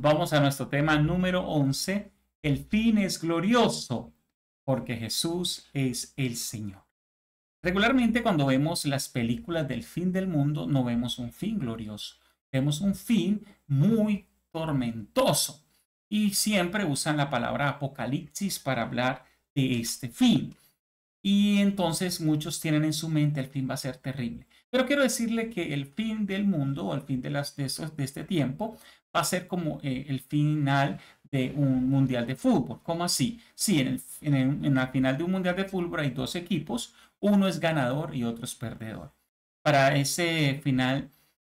Vamos a nuestro tema número 11. El fin es glorioso porque Jesús es el Señor. Regularmente cuando vemos las películas del fin del mundo no vemos un fin glorioso, vemos un fin muy tormentoso. Y siempre usan la palabra apocalipsis para hablar de este fin. Y entonces muchos tienen en su mente el fin va a ser terrible. Pero quiero decirle que el fin del mundo o el fin de, las, de, de este tiempo va a ser como eh, el final de un mundial de fútbol. ¿Cómo así? Sí, en, la final de un mundial de fútbol hay dos equipos, uno es ganador y otro es perdedor. Para ese final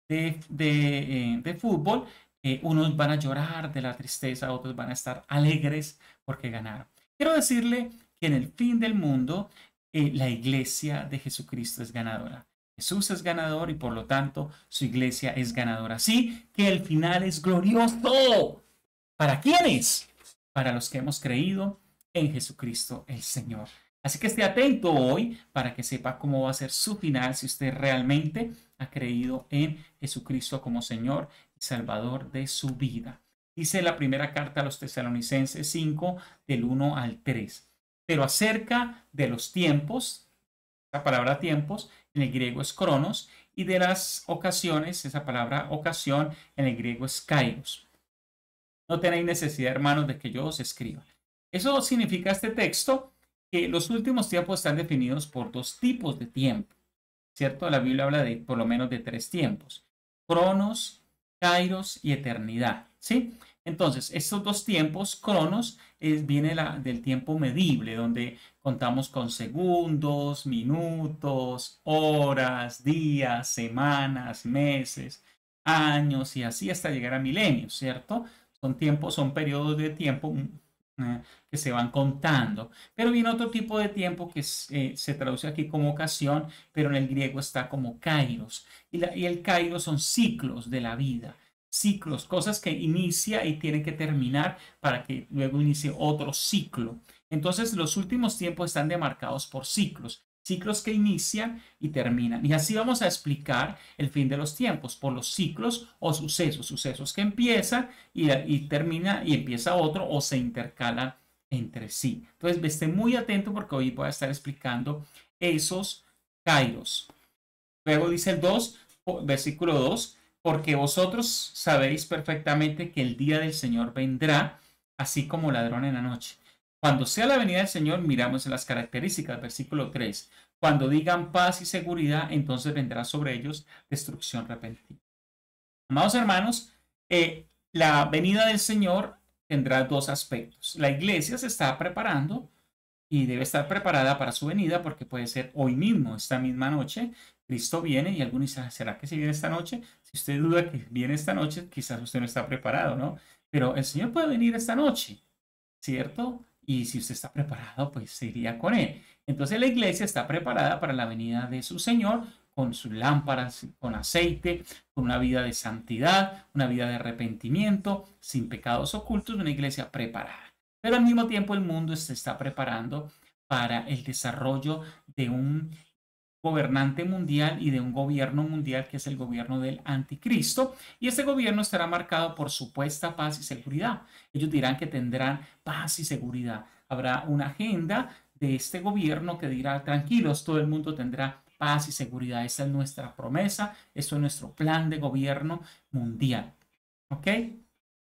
de, eh, fútbol, eh, unos van a llorar de la tristeza, otros van a estar alegres porque ganaron. Quiero decirle que en el fin del mundo, la iglesia de Jesucristo es ganadora. Jesús es ganador y por lo tanto su iglesia es ganadora. Así que el final es glorioso. ¿Para quiénes? Para los que hemos creído en Jesucristo el Señor. Así que esté atento hoy para que sepa cómo va a ser su final si usted realmente ha creído en Jesucristo como Señor y Salvador de su vida. Dice la primera carta a los tesalonicenses 5 del 1 al 3. Pero acerca de los tiempos, la palabra tiempos en el griego es cronos, y de las ocasiones, esa palabra ocasión en el griego es kairos. No tenéis necesidad, hermanos, de que yo os escriba. Eso significa este texto que los últimos tiempos están definidos por dos tipos de tiempo, ¿cierto? La Biblia habla de por lo menos de tres tiempos, cronos, kairos y eternidad, ¿sí? Entonces, estos dos tiempos, cronos, viene la, del tiempo medible, donde Contamos con segundos, minutos, horas, días, semanas, meses, años y así hasta llegar a milenios, ¿cierto? Son tiempos, son periodos de tiempo mm, eh, que se van contando. Pero viene otro tipo de tiempo que eh, se traduce aquí como ocasión, pero en el griego está como kairos. Y, y el kairos son ciclos de la vida ciclos, cosas que inicia y tiene que terminar para que luego inicie otro ciclo. Entonces los últimos tiempos están demarcados por ciclos, ciclos que inician y terminan. Y así vamos a explicar el fin de los tiempos por los ciclos o sucesos, sucesos que empiezan y, termina y empieza otro o se intercalan entre sí. Entonces esté muy atento porque hoy voy a estar explicando esos caídos. Luego dice el 2, versículo 2, porque vosotros sabéis perfectamente que el día del Señor vendrá así como ladrón en la noche. Cuando sea la venida del Señor, miramos en las características, versículo 3. Cuando digan paz y seguridad, entonces vendrá sobre ellos destrucción repentina. Amados hermanos, eh, la venida del Señor tendrá dos aspectos. La iglesia se está preparando y debe estar preparada para su venida porque puede ser hoy mismo, esta misma noche. Cristo viene y algunos dicen, ah, ¿será que se viene esta noche? Si usted duda que viene esta noche, quizás usted no está preparado, ¿no? Pero el Señor puede venir esta noche, ¿cierto? y si usted está preparado, pues se iría con él. Entonces la iglesia está preparada para la venida de su Señor con sus lámparas, con aceite, con una vida de santidad, una vida de arrepentimiento, sin pecados ocultos, una iglesia preparada. Pero al mismo tiempo el mundo se está preparando para el desarrollo de un gobernante mundial y de un gobierno mundial que es el gobierno del anticristo. Y este gobierno estará marcado por supuesta paz y seguridad. Ellos dirán que tendrán paz y seguridad. Habrá una agenda de este gobierno que dirá, tranquilos, todo el mundo tendrá paz y seguridad. Esa es nuestra promesa, esto es nuestro plan de gobierno mundial. ¿Ok?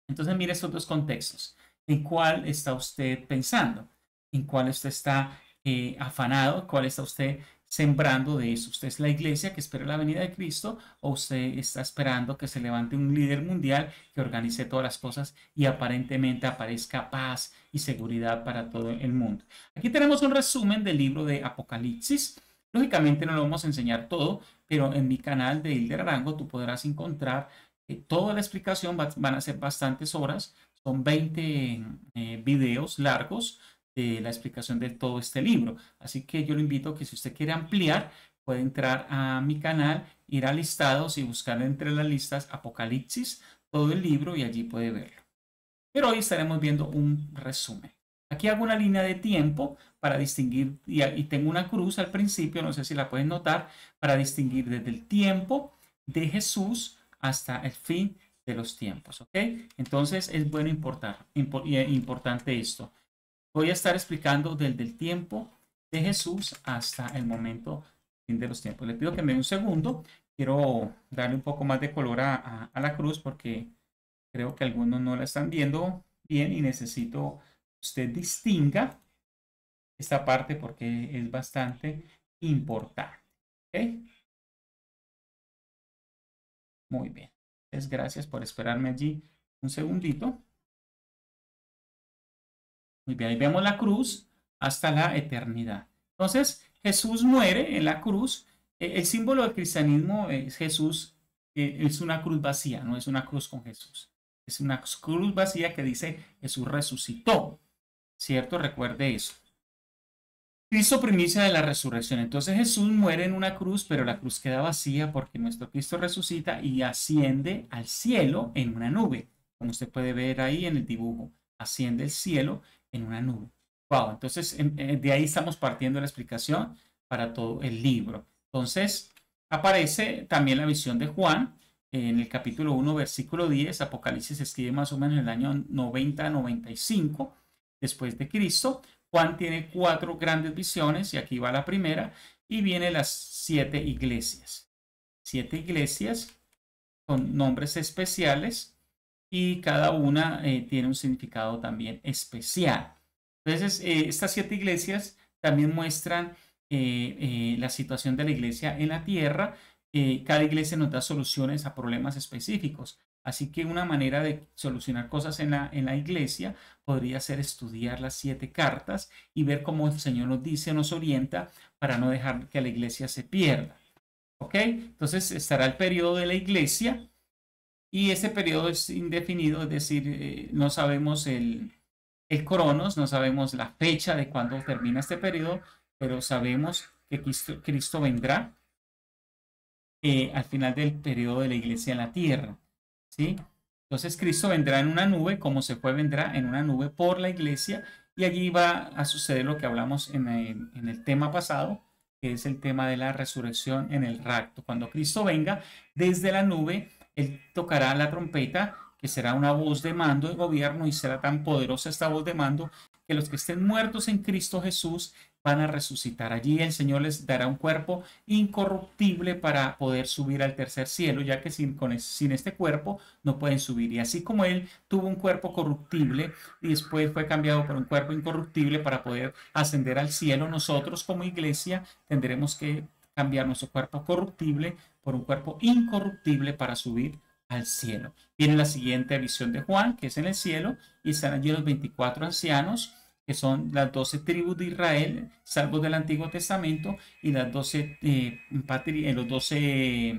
Entonces mire estos dos contextos. ¿En cuál está usted pensando? ¿En cuál usted está eh, afanado? ¿Cuál está usted sembrando de eso. Usted es la iglesia que espera la venida de Cristo o usted está esperando que se levante un líder mundial que organice todas las cosas y aparentemente aparezca paz y seguridad para todo el mundo. Aquí tenemos un resumen del libro de Apocalipsis. Lógicamente no lo vamos a enseñar todo, pero en mi canal de Hilder Arango tú podrás encontrar eh, toda la explicación, van a ser bastantes horas, son 20 eh, videos largos eh, la explicación de todo este libro. Así que yo lo invito que si usted quiere ampliar, puede entrar a mi canal, ir a listados y buscar entre las listas Apocalipsis, todo el libro y allí puede verlo. Pero hoy estaremos viendo un resumen. Aquí hago una línea de tiempo para distinguir y, tengo una cruz al principio, no sé si la pueden notar, para distinguir desde el tiempo de Jesús hasta el fin de los tiempos, ¿ok? Entonces es bueno importar, eh, importante esto. Voy a estar explicando desde el tiempo de Jesús hasta el momento fin de los tiempos. Le pido que me dé un segundo. Quiero darle un poco más de color a, la cruz porque creo que algunos no la están viendo bien y necesito que usted distinga esta parte porque es bastante importante. Muy bien. Entonces, gracias por esperarme allí un segundito. Y ahí vemos la cruz hasta la eternidad. Entonces, Jesús muere en la cruz. E, el símbolo del cristianismo es Jesús, es una cruz vacía, no es una cruz con Jesús. Es una cruz vacía que dice Jesús resucitó. ¿Cierto? Recuerde eso. Cristo primicia de la resurrección. Entonces Jesús muere en una cruz, pero la cruz queda vacía porque nuestro Cristo resucita y asciende al cielo en una nube, como usted puede ver ahí en el dibujo. Asciende el cielo en una nube. Wow, entonces eh, de ahí estamos partiendo la explicación para todo el libro. Entonces aparece también la visión de Juan en el capítulo 1, versículo 10. Apocalipsis se escribe más o menos en el año 90-95 después de Cristo. Juan tiene cuatro grandes visiones y aquí va la primera y viene las siete iglesias. Siete iglesias con nombres especiales y cada una eh, tiene un significado también especial. Entonces, eh, estas siete iglesias también muestran eh, la situación de la iglesia en la tierra. cada iglesia nos da soluciones a problemas específicos. Así que una manera de solucionar cosas en la, en la iglesia podría ser estudiar las siete cartas y ver cómo el Señor nos dice, nos orienta para no dejar que la iglesia se pierda. ¿Ok? Entonces estará el periodo de la iglesia, y ese periodo es indefinido, es decir, eh, no sabemos el, el cronos, no sabemos la fecha de cuándo termina este periodo, pero sabemos que Cristo, vendrá eh, al final del periodo de la iglesia en la tierra. ¿sí? Entonces Cristo vendrá en una nube, como se fue, vendrá en una nube por la iglesia y allí va a suceder lo que hablamos en el, en el tema pasado, que es el tema de la resurrección en el rapto. Cuando Cristo venga desde la nube, él tocará la trompeta, que será una voz de mando de gobierno y será tan poderosa esta voz de mando que los que estén muertos en Cristo Jesús van a resucitar. Allí el Señor les dará un cuerpo incorruptible para poder subir al tercer cielo, ya que sin, sin, este cuerpo no pueden subir. Y así como Él tuvo un cuerpo corruptible y después fue cambiado por un cuerpo incorruptible para poder ascender al cielo, nosotros como iglesia tendremos que cambiar nuestro cuerpo corruptible por un cuerpo incorruptible para subir al cielo. Viene la siguiente visión de Juan, que es en el cielo, y están allí los 24 ancianos, que son las 12 tribus de Israel, salvos del Antiguo Testamento, y las 12, eh, eh, los 12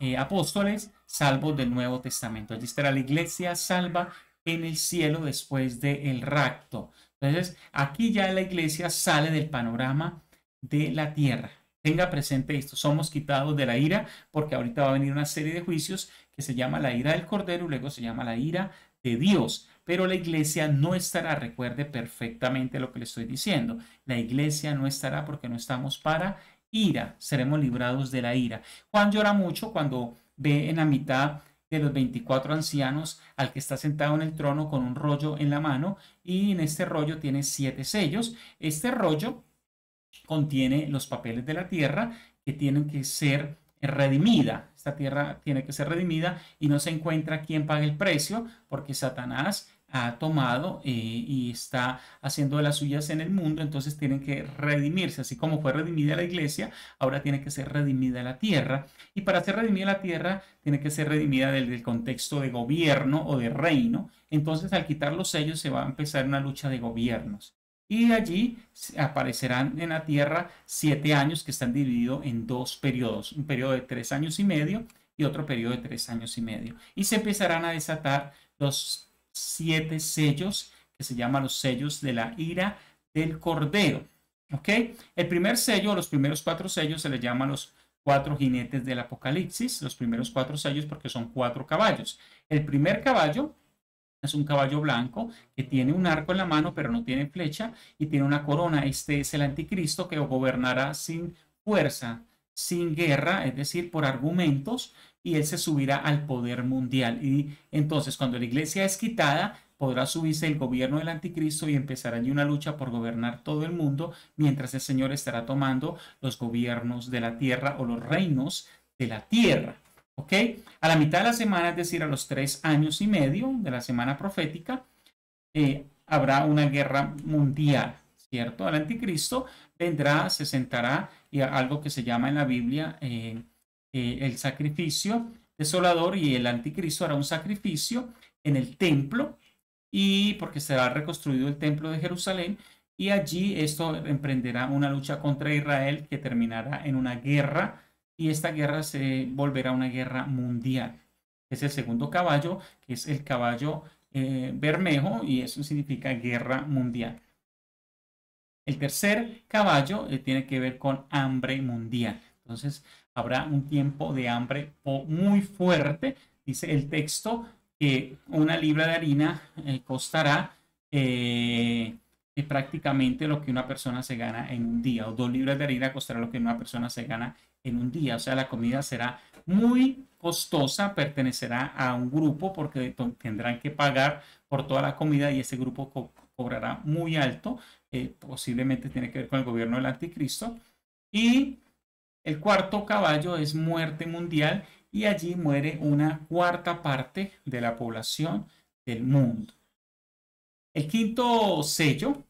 eh, apóstoles, salvos del Nuevo Testamento. Allí estará la iglesia salva en el cielo después del rapto. Entonces, aquí ya la iglesia sale del panorama de la tierra. Tenga presente esto, somos quitados de la ira porque ahorita va a venir una serie de juicios que se llama la ira del Cordero y luego se llama la ira de Dios. Pero la iglesia no estará, recuerde perfectamente lo que le estoy diciendo, la iglesia no estará porque no estamos para ira, seremos librados de la ira. Juan llora mucho cuando ve en la mitad de los 24 ancianos al que está sentado en el trono con un rollo en la mano y en este rollo tiene siete sellos. Este rollo contiene los papeles de la tierra que tienen que ser redimida. Esta tierra tiene que ser redimida y no se encuentra quien pague el precio porque Satanás ha tomado eh, y está haciendo de las suyas en el mundo, entonces tienen que redimirse, así como fue redimida la iglesia, ahora tiene que ser redimida la tierra, y para ser redimida la tierra tiene que ser redimida del contexto de gobierno o de reino, entonces al quitar los sellos se va a empezar una lucha de gobiernos. Y allí aparecerán en la Tierra siete años que están divididos en dos periodos, un periodo de tres años y medio y otro periodo de tres años y medio. Y se empezarán a desatar los siete sellos que se llaman los sellos de la ira del Cordero. ¿Ok? El primer sello, los primeros cuatro sellos se les llama los cuatro jinetes del Apocalipsis, los primeros cuatro sellos porque son cuatro caballos. El primer caballo es un caballo blanco que tiene un arco en la mano pero no tiene flecha y tiene una corona. Este es el anticristo que gobernará sin fuerza, sin guerra, es decir, por argumentos, y él se subirá al poder mundial. Y entonces cuando la iglesia es quitada, podrá subirse el gobierno del anticristo y empezará allí una lucha por gobernar todo el mundo, mientras el Señor estará tomando los gobiernos de la tierra o los reinos de la tierra. A la mitad de la semana, es decir, a los tres años y medio de la semana profética, eh, habrá una guerra mundial, ¿cierto? El anticristo vendrá, se sentará y algo que se llama en la Biblia eh, eh, el sacrificio desolador y el anticristo hará un sacrificio en el templo y porque será reconstruido el templo de Jerusalén y allí esto emprenderá una lucha contra Israel que terminará en una guerra y esta guerra se volverá una guerra mundial. Es el segundo caballo, que es el caballo eh, bermejo, y eso significa guerra mundial. El tercer caballo eh, tiene que ver con hambre mundial. Entonces, habrá un tiempo de hambre muy fuerte, dice el texto, que una libra de harina eh, costará prácticamente lo que una persona se gana en un día, o dos libras de harina costará lo que una persona se gana en un día. O sea, la comida será muy costosa, pertenecerá a un grupo porque tendrán que pagar por toda la comida y ese grupo cobrará muy alto. Eh, posiblemente tiene que ver con el gobierno del anticristo. Y el cuarto caballo es muerte mundial y allí muere una cuarta parte de la población del mundo. El quinto sello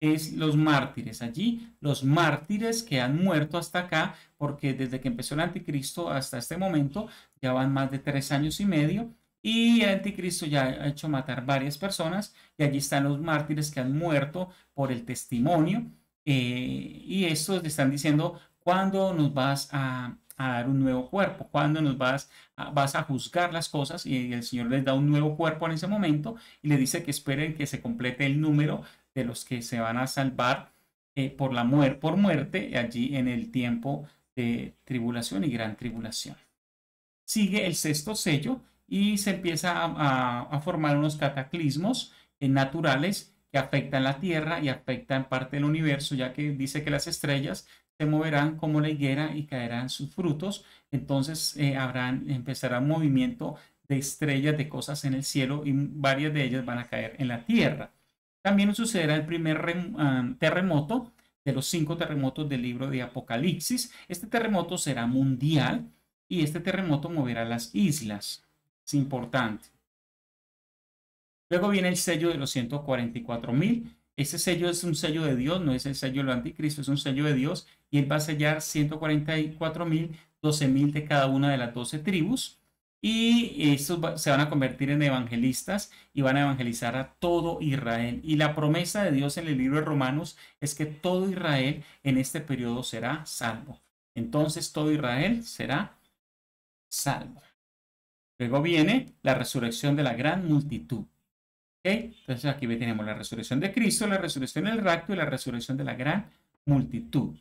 es los mártires. Allí los mártires que han muerto hasta acá, porque desde que empezó el anticristo hasta este momento ya van más de tres años y medio y el anticristo ya ha hecho matar varias personas y allí están los mártires que han muerto por el testimonio eh, y estos le están diciendo cuándo nos vas a, dar un nuevo cuerpo, cuándo nos vas a, vas a juzgar las cosas y el Señor les da un nuevo cuerpo en ese momento y le dice que esperen que se complete el número de los que se van a salvar eh, por, la por muerte allí en el tiempo de tribulación y gran tribulación. Sigue el sexto sello y se empieza a, formar unos cataclismos eh, naturales que afectan la Tierra y afectan parte del universo, ya que dice que las estrellas se moverán como la higuera y caerán sus frutos. Entonces eh, habrán, empezará un movimiento de estrellas, de cosas en el cielo y varias de ellas van a caer en la Tierra. También sucederá el primer ah, terremoto de los cinco terremotos del libro de Apocalipsis. Este terremoto será mundial y este terremoto moverá las islas. Es importante. Luego viene el sello de los 144.000. mil. Ese sello es un sello de Dios, no es el sello del anticristo, es un sello de Dios y él va a sellar 144 mil, 12 mil de cada una de las 12 tribus. Y estos se van a convertir en evangelistas y van a evangelizar a todo Israel. Y la promesa de Dios en el libro de Romanos es que todo Israel en este periodo será salvo. Entonces todo Israel será salvo. Luego viene la resurrección de la gran multitud. Entonces aquí tenemos la resurrección de Cristo, la resurrección del rapto y la resurrección de la gran multitud.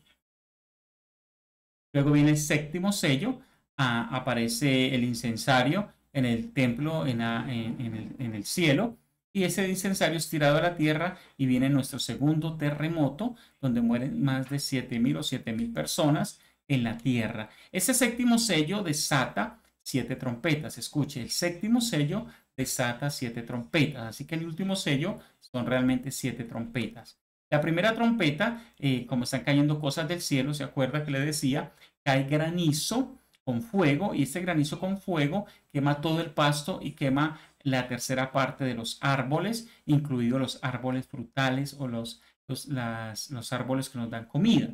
Luego viene el séptimo sello, Ah, aparece el incensario en el templo, en, el, cielo, y ese incensario es tirado a la tierra y viene nuestro segundo terremoto, donde mueren más de 7.000 o 7.000 personas en la tierra. Ese séptimo sello desata siete trompetas. Escuche, el séptimo sello desata siete trompetas. Así que el último sello son realmente siete trompetas. La primera trompeta, eh, como están cayendo cosas del cielo, se acuerda que le decía, cae granizo con fuego y este granizo con fuego quema todo el pasto y quema la tercera parte de los árboles, incluidos los árboles frutales o los, árboles que nos dan comida.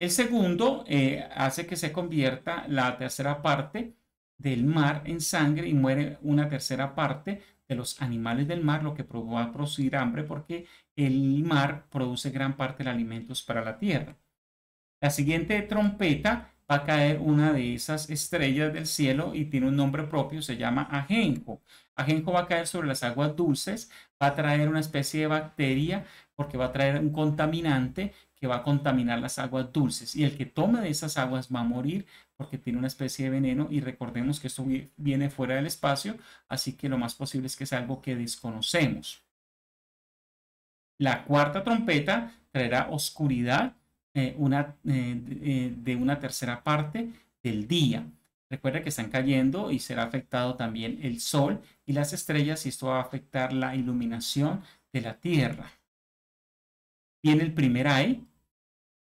El segundo eh, hace que se convierta la tercera parte del mar en sangre y muere una tercera parte de los animales del mar, lo que va a producir hambre porque el mar produce gran parte de alimentos para la tierra. La siguiente trompeta va a caer una de esas estrellas del cielo y tiene un nombre propio, se llama ajenjo. Ajenjo va a caer sobre las aguas dulces, va a traer una especie de bacteria porque va a traer un contaminante que va a contaminar las aguas dulces y el que tome de esas aguas va a morir porque tiene una especie de veneno y recordemos que esto viene fuera del espacio, así que lo más posible es que es algo que desconocemos. La cuarta trompeta traerá oscuridad eh, una, eh, eh, de una tercera parte del día. Recuerda que están cayendo y será afectado también el sol y las estrellas y esto va a afectar la iluminación de la Tierra. Viene el primer ay,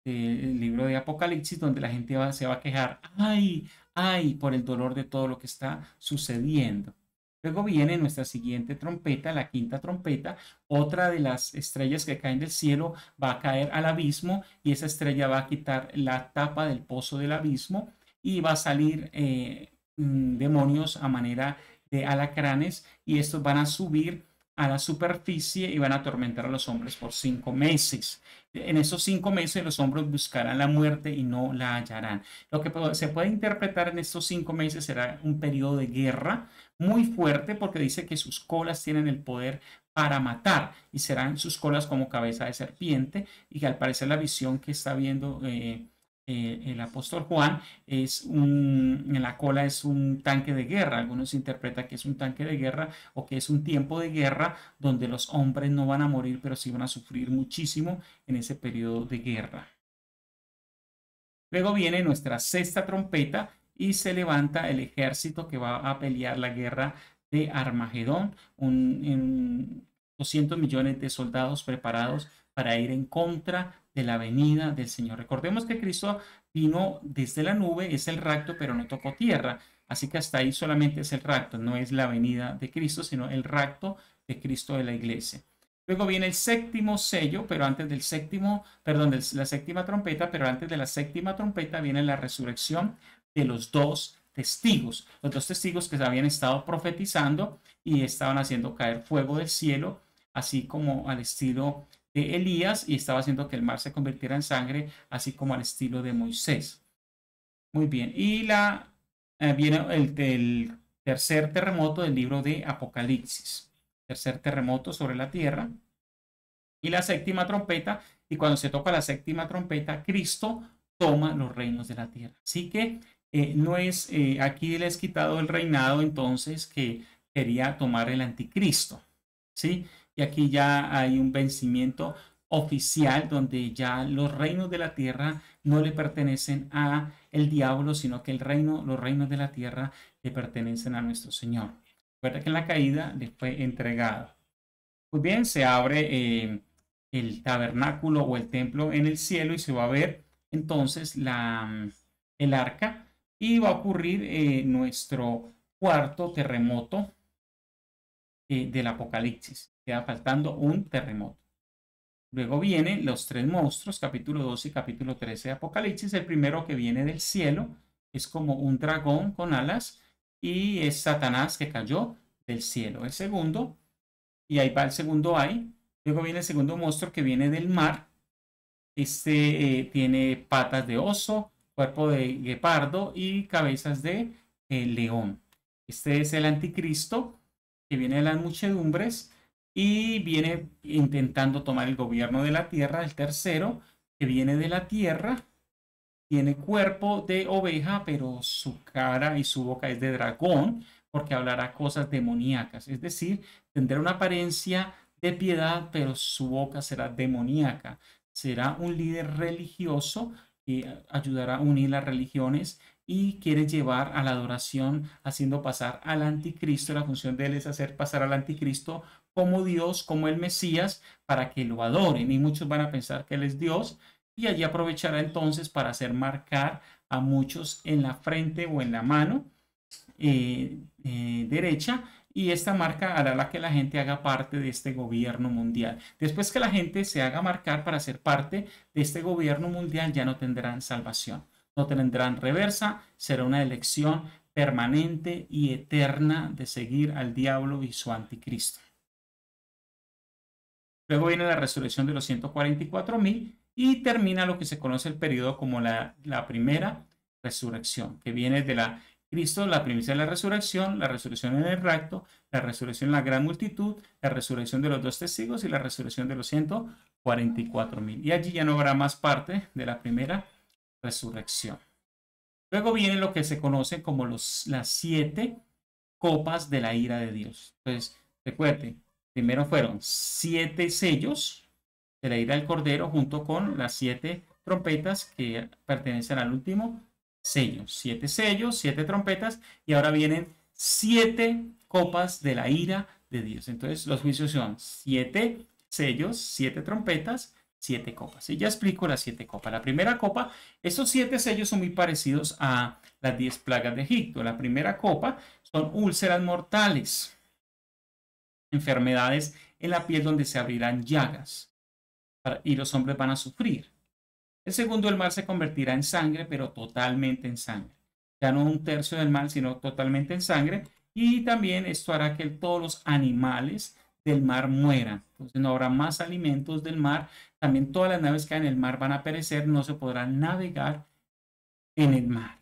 el libro de Apocalipsis, donde la gente se va a quejar, ay, ay, por el dolor de todo lo que está sucediendo. Luego viene nuestra siguiente trompeta, la quinta trompeta. Otra de las estrellas que caen del cielo va a caer al abismo y esa estrella va a quitar la tapa del pozo del abismo y va a salir eh, mm, demonios a manera de alacranes y estos van a subir a la superficie y van a atormentar a los hombres por cinco meses. En esos cinco meses los hombres buscarán la muerte y no la hallarán. Lo que se puede interpretar en estos cinco meses será un periodo de guerra muy fuerte porque dice que sus colas tienen el poder para matar y serán sus colas como cabeza de serpiente y que al parecer la visión que está viendo... Eh, eh, el apóstol Juan, es un, en la cola es un tanque de guerra. Algunos interpretan que es un tanque de guerra o que es un tiempo de guerra donde los hombres no van a morir, pero sí van a sufrir muchísimo en ese periodo de guerra. Luego viene nuestra sexta trompeta y se levanta el ejército que va a pelear la guerra de Armagedón, un, 200 millones de soldados preparados para ir en contra de la venida del Señor. Recordemos que Cristo vino desde la nube, es el rapto, pero no tocó tierra. Así que hasta ahí solamente es el rapto, no es la venida de Cristo, sino el rapto de Cristo de la iglesia. Luego viene el séptimo sello, pero antes del séptimo, perdón, la séptima trompeta, pero antes de la séptima trompeta viene la resurrección de los dos testigos, los dos testigos que habían estado profetizando y estaban haciendo caer fuego del cielo, así como al estilo de Elías y estaba haciendo que el mar se convirtiera en sangre, así como al estilo de Moisés. Muy bien, y la, eh, viene el, tercer terremoto del libro de Apocalipsis. Tercer terremoto sobre la tierra. Y la séptima trompeta, y cuando se toca la séptima trompeta, Cristo toma los reinos de la tierra. Así que eh, no es, eh, aquí aquí es quitado el reinado entonces que quería tomar el anticristo. ¿Sí? y aquí ya hay un vencimiento oficial donde ya los reinos de la tierra no le pertenecen a el diablo, sino que el reino, los reinos de la tierra le pertenecen a nuestro Señor. Recuerda que en la caída le fue entregado. Pues bien, se abre eh, el tabernáculo o el templo en el cielo y se va a ver entonces la, mm, el arca y va a ocurrir eh, nuestro cuarto terremoto eh, del Apocalipsis queda faltando un terremoto. Luego vienen los tres monstruos, capítulo 12 y capítulo 13 de Apocalipsis. El primero que viene del cielo es como un dragón con alas y es Satanás que cayó del cielo. El segundo, y ahí va el segundo ahí. Luego viene el segundo monstruo que viene del mar. Este eh, tiene patas de oso, cuerpo de guepardo y cabezas de eh, león. Este es el anticristo que viene de las muchedumbres y viene intentando tomar el gobierno de la tierra. El tercero, que viene de la tierra, tiene cuerpo de oveja, pero su cara y su boca es de dragón, porque hablará cosas demoníacas. Es decir, tendrá una apariencia de piedad, pero su boca será demoníaca. Será un líder religioso que ayudará a unir las religiones y quiere llevar a la adoración haciendo pasar al anticristo. La función de él es hacer pasar al anticristo como Dios, como el Mesías, para que lo adoren. Y muchos van a pensar que Él es Dios y allí aprovechará entonces para hacer marcar a muchos en la frente o en la mano eh, eh, derecha y esta marca hará la que la gente haga parte de este gobierno mundial. Después que la gente se haga marcar para ser parte de este gobierno mundial, ya no tendrán salvación, no tendrán reversa, será una elección permanente y eterna de seguir al diablo y su anticristo. Luego viene la resurrección de los 144.000 y termina lo que se conoce el periodo como la, primera resurrección, que viene de la Cristo, la primicia de la resurrección, la resurrección en el recto, la resurrección en la gran multitud, la resurrección de los dos testigos y la resurrección de los 144 mil. Y allí ya no habrá más parte de la primera resurrección. Luego viene lo que se conoce como los, las siete copas de la ira de Dios. Entonces, recuerden, Primero fueron siete sellos de la ira del Cordero junto con las siete trompetas que pertenecen al último sello. Siete sellos, siete trompetas y ahora vienen siete copas de la ira de Dios. Entonces los juicios son siete sellos, siete trompetas, siete copas. Y ya explico las siete copas. La primera copa, esos siete sellos son muy parecidos a las diez plagas de Egipto. La primera copa son úlceras mortales enfermedades en la piel donde se abrirán llagas y los hombres van a sufrir. El segundo, el mar se convertirá en sangre, pero totalmente en sangre. Ya no un tercio del mar, sino totalmente en sangre. Y también esto hará que todos los animales del mar mueran. Entonces no habrá más alimentos del mar. También todas las naves que hay en el mar van a perecer, no se podrán navegar en el mar.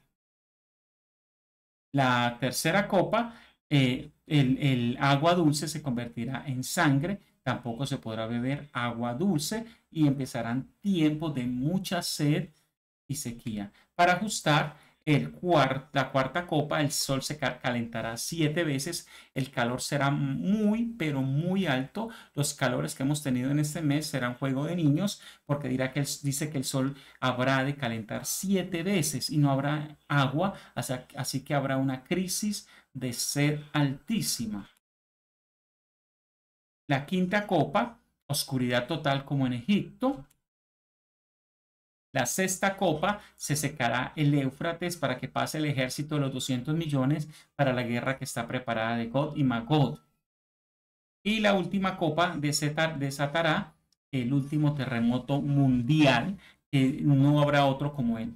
La tercera copa eh, el, agua dulce se convertirá en sangre, tampoco se podrá beber agua dulce y empezarán tiempos de mucha sed y sequía. Para ajustar el la cuarta copa, el sol se calentará siete veces, el calor será muy, pero muy alto. Los calores que hemos tenido en este mes serán juego de niños, porque dirá que dice que el sol habrá de calentar siete veces y no habrá agua, así que habrá una crisis de ser altísima. La quinta copa, oscuridad total como en Egipto. La sexta copa, se secará el Éufrates para que pase el ejército de los 200 millones para la guerra que está preparada de God y Magod. Y la última copa desatará el último terremoto mundial, que no habrá otro como él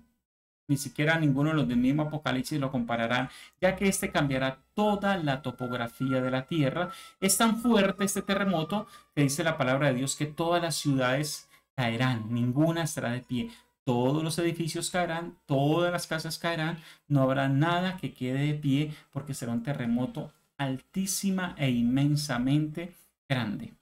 ni siquiera ninguno de los del mismo Apocalipsis lo compararán, ya que este cambiará toda la topografía de la tierra. Es tan fuerte este terremoto que dice la palabra de Dios que todas las ciudades caerán, ninguna estará de pie. Todos los edificios caerán, todas las casas caerán, no habrá nada que quede de pie porque será un terremoto altísima e inmensamente grande.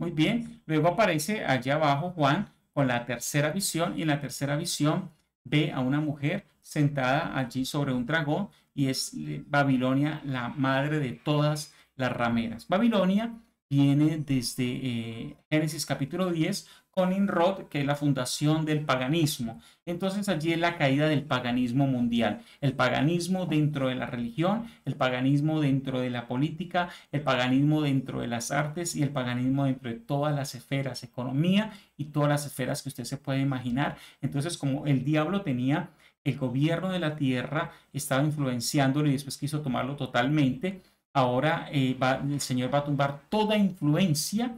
Muy bien, luego aparece allá abajo Juan con la tercera visión y en la tercera visión ve a una mujer sentada allí sobre un dragón y es eh, Babilonia la madre de todas las rameras. Babilonia viene desde eh, Génesis capítulo 10 con Inrod, que es la fundación del paganismo. Entonces allí es la caída del paganismo mundial, el paganismo dentro de la religión, el paganismo dentro de la política, el paganismo dentro de las artes y el paganismo dentro de todas las esferas, economía y todas las esferas que usted se puede imaginar. Entonces como el diablo tenía el gobierno de la tierra, estaba influenciándolo y después quiso tomarlo totalmente, ahora eh, el Señor va a tumbar toda influencia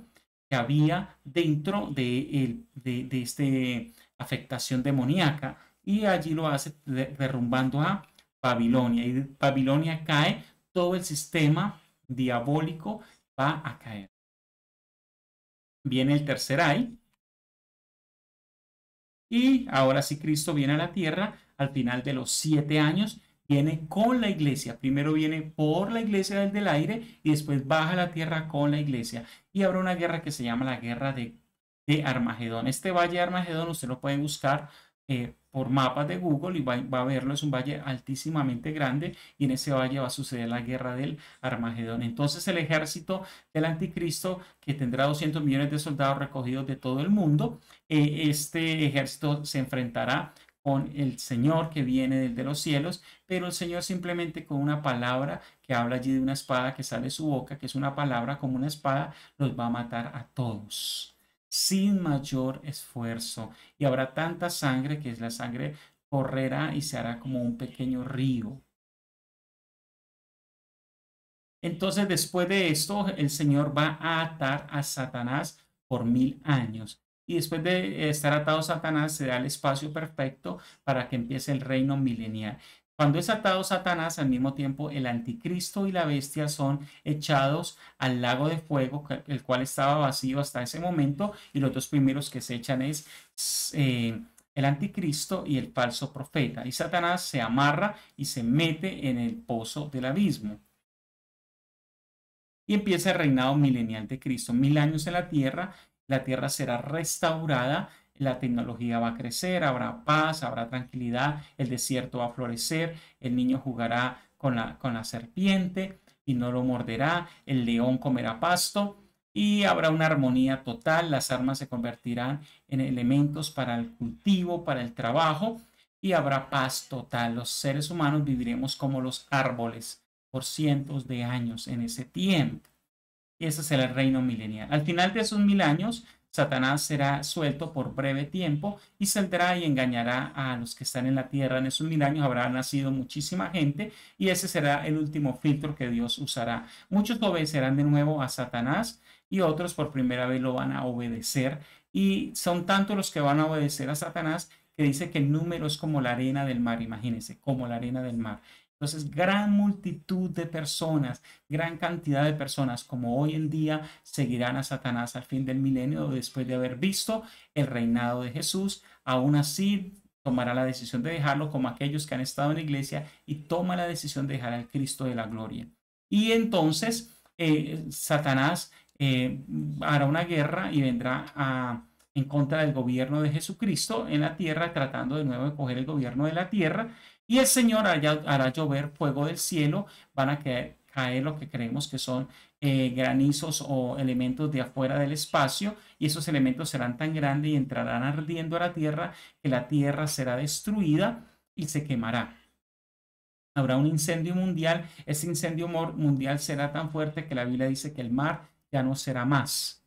que había dentro de, de, esta afectación demoníaca y allí lo hace derrumbando a Babilonia. Y Babilonia cae, todo el sistema diabólico va a caer. Viene el tercer ay. Y ahora sí Cristo viene a la tierra al final de los siete años viene con la iglesia. Primero viene por la iglesia del, del aire y después baja a la tierra con la iglesia. Y habrá una guerra que se llama la guerra de, de Armagedón. Este valle de Armagedón usted lo puede buscar eh, por mapas de Google y va, a verlo. Es un valle altísimamente grande y en ese valle va a suceder la guerra del Armagedón. Entonces el ejército del anticristo, que tendrá 200 millones de soldados recogidos de todo el mundo, eh, este ejército se enfrentará con el Señor que viene desde los cielos, pero el Señor simplemente con una palabra que habla allí de una espada que sale de su boca, que es una palabra como una espada, los va a matar a todos sin mayor esfuerzo y habrá tanta sangre que es la sangre correrá y se hará como un pequeño río. Entonces después de esto el Señor va a atar a Satanás por mil años y después de estar atado Satanás se da el espacio perfecto para que empiece el reino milenial. Cuando es atado Satanás, al mismo tiempo el anticristo y la bestia son echados al lago de fuego, el cual estaba vacío hasta ese momento, y los dos primeros que se echan es eh, el anticristo y el falso profeta. Y Satanás se amarra y se mete en el pozo del abismo. Y empieza el reinado milenial de Cristo, mil años en la tierra la tierra será restaurada, la tecnología va a crecer, habrá paz, habrá tranquilidad, el desierto va a florecer, el niño jugará con la, con la serpiente y no lo morderá, el león comerá pasto y habrá una armonía total, las armas se convertirán en elementos para el cultivo, para el trabajo y habrá paz total. Los seres humanos viviremos como los árboles por cientos de años en ese tiempo y ese será el reino milenial. Al final de esos mil años, Satanás será suelto por breve tiempo y saldrá y engañará a los que están en la tierra. En esos mil años habrá nacido muchísima gente y ese será el último filtro que Dios usará. Muchos obedecerán de nuevo a Satanás y otros por primera vez lo van a obedecer. Y son tantos los que van a obedecer a Satanás que dice que el número es como la arena del mar, imagínense, como la arena del mar. Entonces, gran multitud de personas, gran cantidad de personas, como hoy en día, seguirán a Satanás al fin del milenio después de haber visto el reinado de Jesús. Aún así, tomará la decisión de dejarlo como aquellos que han estado en la iglesia y toma la decisión de dejar al Cristo de la gloria. Y entonces, eh, Satanás eh, hará una guerra y vendrá a en contra del gobierno de Jesucristo en la tierra, tratando de nuevo de coger el gobierno de la tierra. Y el Señor hará, llover fuego del cielo, van a caer, lo que creemos que son eh, granizos o elementos de afuera del espacio, y esos elementos serán tan grandes y entrarán ardiendo a la tierra que la tierra será destruida y se quemará. Habrá un incendio mundial, ese incendio mundial será tan fuerte que la Biblia dice que el mar ya no será más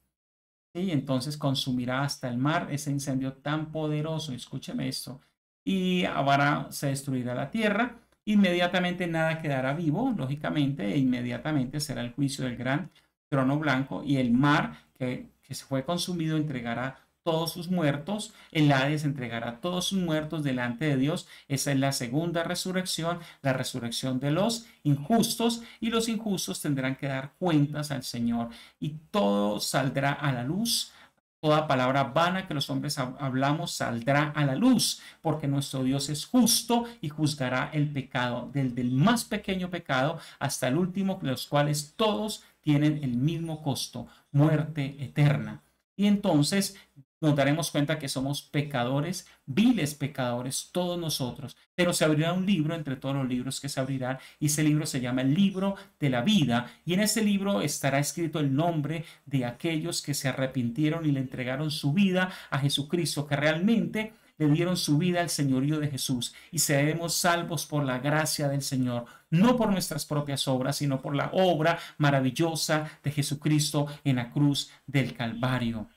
y entonces consumirá hasta el mar ese incendio tan poderoso, escúcheme esto, y ahora se destruirá la tierra, inmediatamente nada quedará vivo, lógicamente, e inmediatamente será el juicio del gran trono blanco y el mar que, que se fue consumido entregará todos sus muertos, el Hades entregará todos sus muertos delante de Dios. Esa es la segunda resurrección, la resurrección de los injustos, y los injustos tendrán que dar cuentas al Señor, y todo saldrá a la luz. Toda palabra vana que los hombres hablamos saldrá a la luz, porque nuestro Dios es justo y juzgará el pecado, desde el más pequeño pecado hasta el último, los cuales todos tienen el mismo costo, muerte eterna. Y entonces nos daremos cuenta que somos pecadores, viles pecadores, todos nosotros. Pero se abrirá un libro entre todos los libros que se abrirán y ese libro se llama el libro de la vida. Y en ese libro estará escrito el nombre de aquellos que se arrepintieron y le entregaron su vida a Jesucristo, que realmente le dieron su vida al señorío de Jesús y seremos salvos por la gracia del Señor, no por nuestras propias obras, sino por la obra maravillosa de Jesucristo en la cruz del Calvario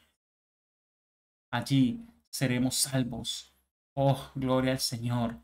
allí seremos salvos. Oh, gloria al Señor.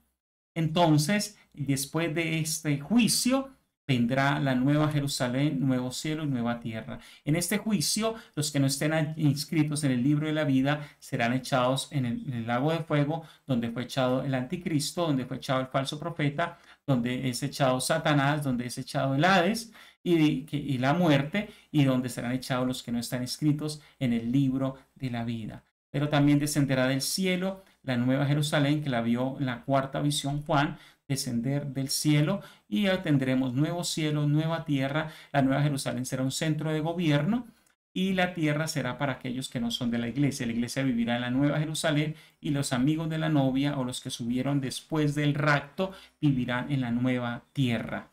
Entonces, después de este juicio, vendrá la nueva Jerusalén, nuevo cielo y nueva tierra. En este juicio, los que no estén inscritos en el libro de la vida serán echados en el, lago de fuego, donde fue echado el anticristo, donde fue echado el falso profeta, donde es echado Satanás, donde es echado el Hades y la muerte, y donde serán echados los que no están inscritos en el libro de la vida pero también descenderá del cielo la nueva Jerusalén que la vio en la cuarta visión Juan, descender del cielo y ya tendremos nuevo cielo, nueva tierra. La nueva Jerusalén será un centro de gobierno y la tierra será para aquellos que no son de la iglesia. La iglesia vivirá en la nueva Jerusalén y los amigos de la novia o los que subieron después del rapto vivirán en la nueva tierra.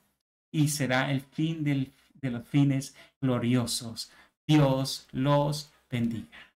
Y será el fin de los fines gloriosos. Dios los bendiga.